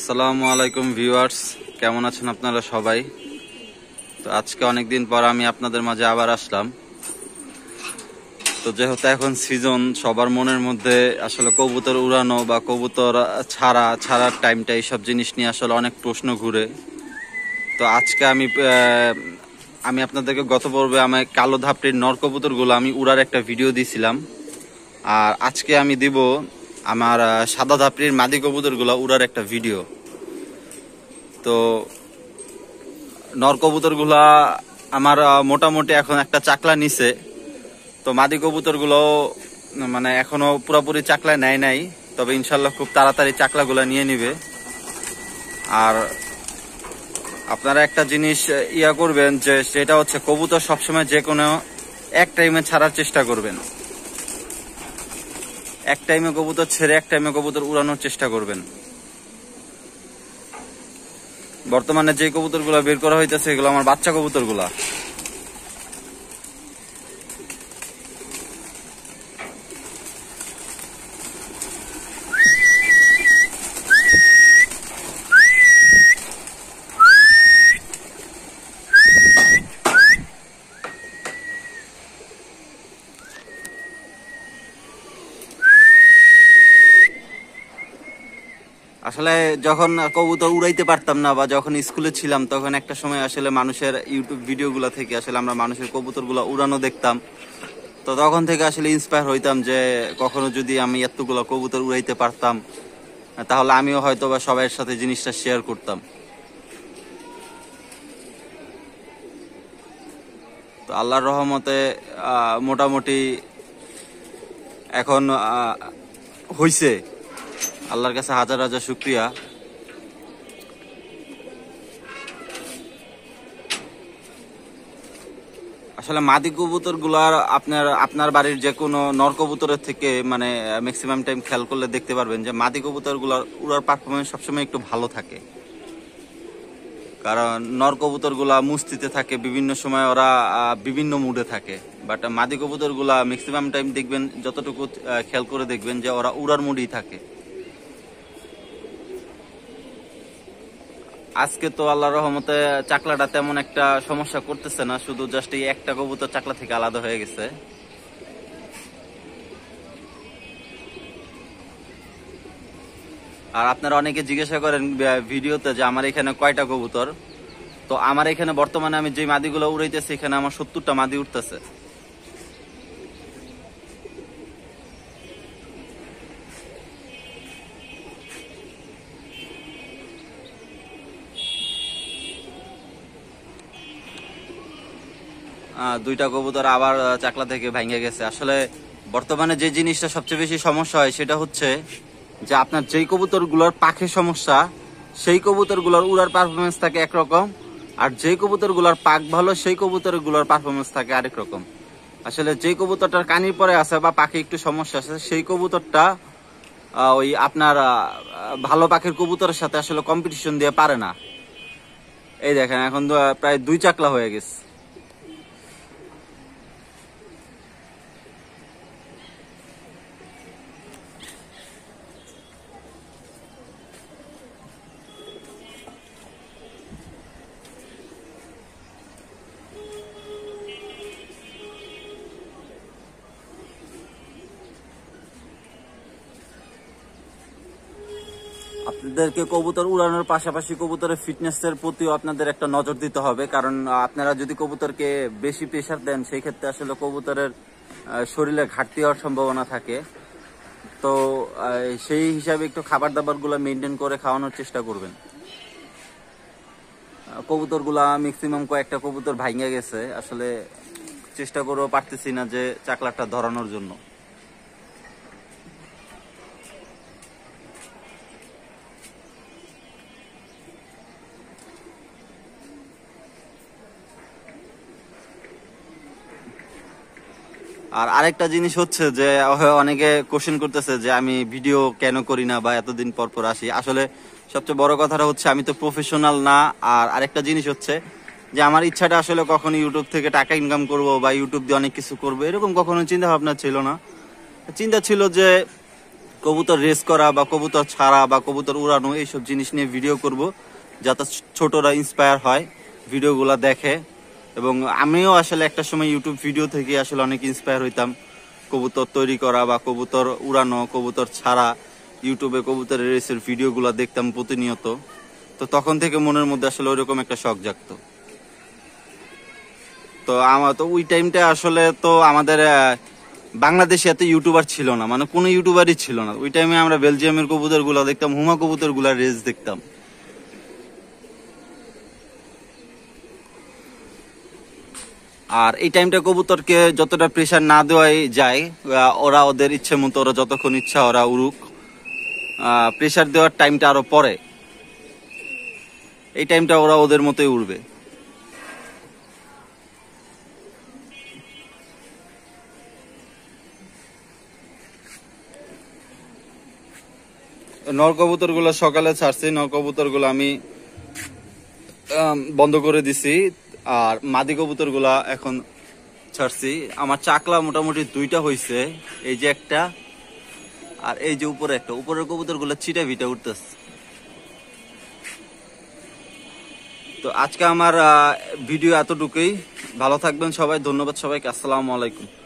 আসসালামু আলাইকুম ভিউয়ার্স কেমন আছেন আপনারা সবাই তো আজকে অনেক দিন পর আমি আপনাদের মাঝে আবার আসলাম তো যেহেতু এখন সিজন সবার মনের মধ্যে আসলে কবুতর উড়ানো বা কবুতর ছাড়া ছাড়ার টাইমটা এইসব জিনিস নিয়ে আসলে অনেক প্রশ্ন ঘুরে তো আজকে আমি আমি আপনাদেরকে গত পর্বে আমার কালো ধাপটির নর কবুতরগুলো আমি উড়ার একটা ভিডিও দিয়েছিলাম আর আজকে আমি দিব আমার সাদা ধাপড়ির মাদি গুলা উড়ার একটা ভিডিও তো নর গুলা আমার মোটামুটি এখন একটা চাকলা নিছে তো মাদি কবুতরগুলো মানে এখনো পুরোপুরি চাকলা নেয় নাই তবে ইনশাল্লাহ খুব তাড়াতাড়ি চাকলাগুলো নিয়ে নিবে আর আপনারা একটা জিনিস ইয়া করবেন যে সেটা হচ্ছে কবুতর সবসময় যে কোনো এক টাইমে ছাড়ার চেষ্টা করবেন এক টাইমে কবুতর ছেড়ে এক টাইমে কবুতর উড়ানোর চেষ্টা করবেন বর্তমানে যে কবুতরগুলো বের করা হইতেছে এগুলো আমার বাচ্চা কবুতর গুলা আসলে যখন কবুতর উড়াইতে পারতাম না বা যখন স্কুলে ছিলাম তখন একটা সময় আসলে মানুষের ইউটিউব ভিডিওগুলো থেকে আসলে আমরা মানুষের কবুতরগুলো উড়ানো দেখতাম তো তখন থেকে আসলে ইন্সপায়ার হইতাম যে কখনো যদি আমি এতগুলো কবুতর উড়াইতে পারতাম তাহলে আমিও হয়তো বা সবাইয়ের সাথে জিনিসটা শেয়ার করতাম তো আল্লাহর রহমতে মোটামুটি এখন হইছে আল্লাহর কাছে হাজার হাজার শুক্রিয়া আসলে মাদি কবুতর গুলার আপনার আপনার বাড়ির যে কোনো নর কবুতরের থেকে মানে ম্যাক্সিমাম টাইম খেয়াল করলে দেখতে পারবেন যে মাদি কবুতর গুলার উড়ার পারফরমেন্স সবসময় একটু ভালো থাকে কারণ নর গুলা মুস্তিতে থাকে বিভিন্ন সময় ওরা বিভিন্ন মুডে থাকে বাট মাদি গুলা ম্যাক্সিমাম টাইম দেখবেন যতটুকু খেয়াল করে দেখবেন যে ওরা উড়ার মুডেই থাকে আজকে তো আল্লাহ রহমতে চাকলাটা তেমন একটা সমস্যা করতেছে না শুধু জাস্ট এই একটা কবুতর চাকলা থেকে আলাদা হয়ে গেছে আর আপনারা অনেকে জিজ্ঞাসা করেন ভিডিওতে যে আমার এখানে কয়টা কবুতর তো আমার এখানে বর্তমানে আমি যে মাদিগুলো উড়াইতেছি এখানে আমার সত্তরটা মাদি উঠতেছে দুইটা কবুতর আবার চাকলা থেকে ভেঙে গেছে আসলে বর্তমানে যে জিনিসটা সবচেয়ে বেশি সমস্যা হয় সেটা হচ্ছে যে আপনার যেই কবুতরগুলোর পাখির সমস্যা সেই কবুতরগুলোর উড়ার পারফরমেন্স থাকে একরকম আর যে কবুতরগুলোর পাক ভালো সেই কবুতরগুলোর পারফরমেন্স থাকে আরেক রকম আসলে যে কবুতরটার কানির পরে আছে বা পাখি একটু সমস্যা আছে সেই কবুতরটা ওই আপনার ভালো পাখির কবুতরের সাথে আসলে কম্পিটিশন দিয়ে পারে না এই দেখেন এখন তো প্রায় দুই চাকলা হয়ে গেছে আপনাদেরকে কবুতর উড়ানোর পাশাপাশি কবুতরের ফিটনেসের প্রতিও আপনাদের একটা নজর দিতে হবে কারণ আপনারা যদি কবুতরকে বেশি প্রেশার দেন সেই ক্ষেত্রে আসলে কবুতরের শরীরে ঘাটতি হওয়ার সম্ভাবনা থাকে তো সেই হিসাবে একটু খাবার দাবারগুলো মেনটেন করে খাওয়ানোর চেষ্টা করবেন কবুতরগুলা ম্যাক্সিমাম কয়েকটা কবুতর ভাঙে গেছে আসলে চেষ্টা করেও পারতেছি না যে চাকলাটা ধরানোর জন্য আর আরেকটা জিনিস হচ্ছে যে অনেকে কোশ্চেন করতেছে যে আমি ভিডিও কেন করি না বা এতদিন পর পর আসি আসলে সবচেয়ে বড় কথাটা হচ্ছে আমি তো প্রফেশনাল না আর আরেকটা জিনিস হচ্ছে যে আমার ইচ্ছাটা আসলে কখনো ইউটিউব থেকে টাকা ইনকাম করব বা ইউটিউব দিয়ে অনেক কিছু করব এরকম কখনো চিন্তা ভাবনা ছিল না চিন্তা ছিল যে কবুতর রেস করা বা কবুতর ছাড়া বা কবুতর উড়ানো এইসব জিনিস নিয়ে ভিডিও করব যাতে ছোটরা ইন্সপায়ার হয় ভিডিওগুলো দেখে এবং আমিও আসলে একটা সময় ইউটিউব ভিডিও থেকে আসলে অনেক ইন্সপায়ার হইতাম কবুতর তৈরি করা বা কবুতর উড়ানো কবুতর ছাড়া ইউটিউবে কবুতরের রেসের ভিডিওগুলো দেখতাম প্রতিনিয়ত তো তখন থেকে মনের মধ্যে আসলে ওইরকম একটা শখ জাগত তো আমার তো ওই টাইমটা আসলে তো আমাদের বাংলাদেশে এত ইউটিউবার ছিল না মানে কোনো ইউটিউবারই ছিল না ওই টাইমে আমরা বেলজিয়ামের কবুতরগুলো দেখতাম হুমা কবুতরগুলো রেস দেখতাম আর এই টাইমটা কবুতরকে যতটা প্রেশার না দেওয়াই যায় ওরা ওদের ইচ্ছে মতো ওরা যতক্ষণ ইচ্ছা ওরা উড়ুক প্রেশার দেওয়ার টাইমটা আরও পরে এই টাইমটা ওরা ওদের মতোই উড়বে নরকবুতরগুলো সকালে ছাড়ছি নরকবুতরগুলো আমি বন্ধ করে দিছি আর মাদি কবুতরগুলা এখন ছাড়ছি আমার চাকলা মোটামুটি দুইটা হইছে এই যে একটা আর এই যে উপরে একটা উপরের গুলো ছিটা ভিটা উঠতেছে তো আজকে আমার ভিডিও এতটুকুই ভালো থাকবেন সবাই ধন্যবাদ সবাইকে আসসালামু আলাইকুম